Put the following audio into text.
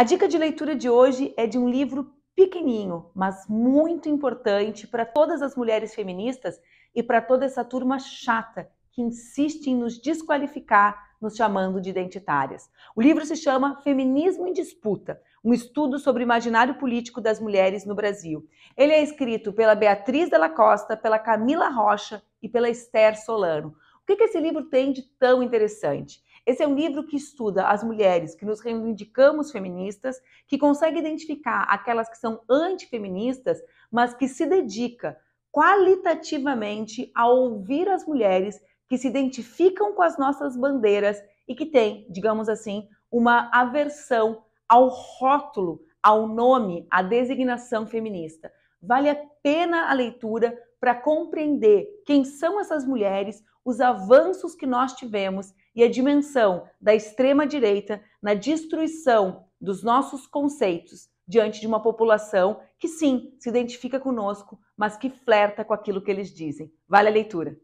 A dica de leitura de hoje é de um livro pequenininho, mas muito importante para todas as mulheres feministas e para toda essa turma chata que insiste em nos desqualificar, nos chamando de identitárias. O livro se chama Feminismo em Disputa, um estudo sobre o imaginário político das mulheres no Brasil. Ele é escrito pela Beatriz Della Costa, pela Camila Rocha e pela Esther Solano. O que esse livro tem de tão interessante? Esse é um livro que estuda as mulheres que nos reivindicamos feministas, que consegue identificar aquelas que são antifeministas, mas que se dedica qualitativamente a ouvir as mulheres que se identificam com as nossas bandeiras e que têm, digamos assim, uma aversão ao rótulo, ao nome, à designação feminista. Vale a pena a leitura para compreender quem são essas mulheres, os avanços que nós tivemos e a dimensão da extrema-direita na destruição dos nossos conceitos diante de uma população que, sim, se identifica conosco, mas que flerta com aquilo que eles dizem. Vale a leitura!